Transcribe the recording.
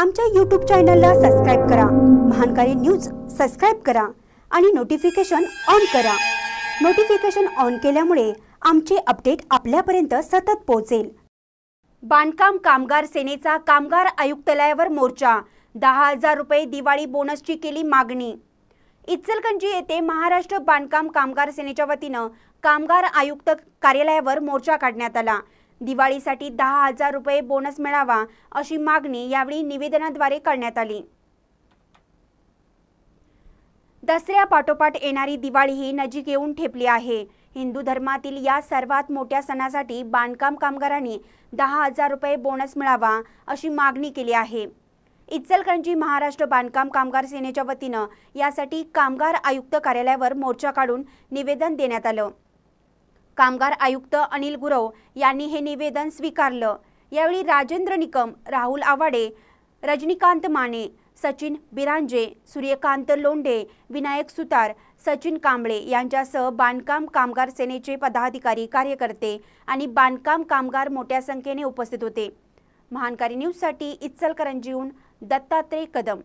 आमच्या यूट्यूब चॅनलला सबस्क्राईब करा महानकारी न्यूज सबस्क्राईब करा आणि नोटिफिकेशन ऑन करा नोटिफिकेशन ऑन केल्यामुळे आमचे अपडेट आपल्यापर्यंत सतत पोहोचेल बांधकाम कामगार सेनेचा कामगार आयुक्तालयावर मोर्चा दहा हजार रुपये दिवाळी बोनसची केली मागणी इचलकंजी येथे महाराष्ट्र बांधकाम कामगार सेनेच्या वतीनं कामगार आयुक्त कार्यालयावर मोर्चा काढण्यात आला दिवाळीसाठी दहा हजार रुपये बोनस मिळावा अशी मागणी यावेळी निवेदनाद्वारे करण्यात आली दसऱ्यापाठोपाठ येणारी दिवाळी ही नजीक येऊन ठेपली आहे हिंदू धर्मातील या सर्वात मोठ्या सणासाठी बांधकाम कामगारांनी दहा हजार रुपये बोनस मिळावा अशी मागणी केली आहे इचलकरंजी महाराष्ट्र बांधकाम कामगार सेनेच्या वतीनं यासाठी कामगार आयुक्त कार्यालयावर मोर्चा काढून निवेदन देण्यात आलं कामगार आयुक्त अनिल गुरव यांनी हे निवेदन स्वीकारलं यावेळी राजेंद्र निकम राहुल आवाडे रजनीकांत माने सचिन बिरांजे सूर्यकांत लोंढे विनायक सुतार सचिन कांबळे यांच्यासह बांधकाम कामगार सेनेचे पदाधिकारी कार्यकर्ते आणि बांधकाम कामगार मोठ्या संख्येने उपस्थित होते महानकारी न्यूजसाठी इचलकरंजीहून दत्तात्रय कदम